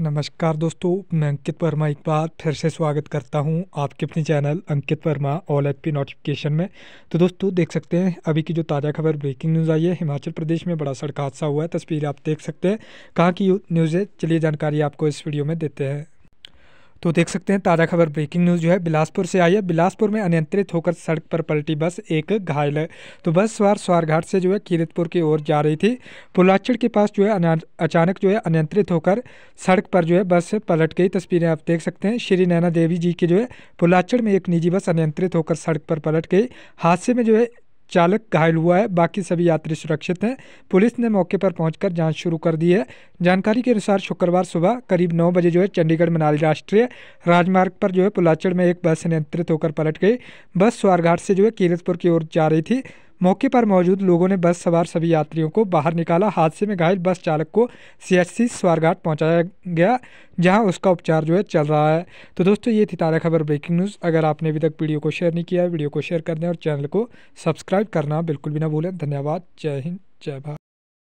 नमस्कार दोस्तों मैं अंकित वर्मा एक बार फिर से स्वागत करता हूं आपके अपने चैनल अंकित वर्मा ऑल एच नोटिफिकेशन में तो दोस्तों देख सकते हैं अभी की जो ताज़ा खबर ब्रेकिंग न्यूज़ आई है हिमाचल प्रदेश में बड़ा सड़क हादसा हुआ है तस्वीर आप देख सकते हैं कहाँ की न्यूज़ है चलिए जानकारी आपको इस वीडियो में देते हैं तो देख सकते हैं ताज़ा खबर ब्रेकिंग न्यूज़ जो है बिलासपुर से आई है बिलासपुर में अनियंत्रित होकर सड़क पर पलटी बस एक घायल है तो बस सवार स्वारघाट से जो है कीरतपुर की ओर जा रही थी पुलाचड़ के पास जो है अचानक जो है अनियंत्रित होकर सड़क पर जो है बस पलट गई तस्वीरें आप देख सकते हैं श्री नैना देवी जी की जो है पुलाचड़ में एक निजी बस अनियंत्रित होकर सड़क पर पलट गई हादसे में जो है चालक घायल हुआ है बाकी सभी यात्री सुरक्षित हैं पुलिस ने मौके पर पहुंचकर जांच शुरू कर दी है जानकारी के अनुसार शुक्रवार सुबह करीब नौ बजे जो है चंडीगढ़ मनाली राष्ट्रीय राजमार्ग पर जो है पुलाचड़ में एक बस नियंत्रित होकर पलट गई बस स्वारघाट से जो है कीरतपुर की ओर जा रही थी मौके पर मौजूद लोगों ने बस सवार सभी यात्रियों को बाहर निकाला हादसे में घायल बस चालक को सीएचसी स्वारघाट पहुंचाया गया जहां उसका उपचार जो है चल रहा है तो दोस्तों ये थी ताज़ा खबर ब्रेकिंग न्यूज़ अगर आपने अभी तक वीडियो को शेयर नहीं किया वीडियो को शेयर कर दें और चैनल को सब्सक्राइब करना बिल्कुल भी ना भूलें धन्यवाद जय हिंद जय भारत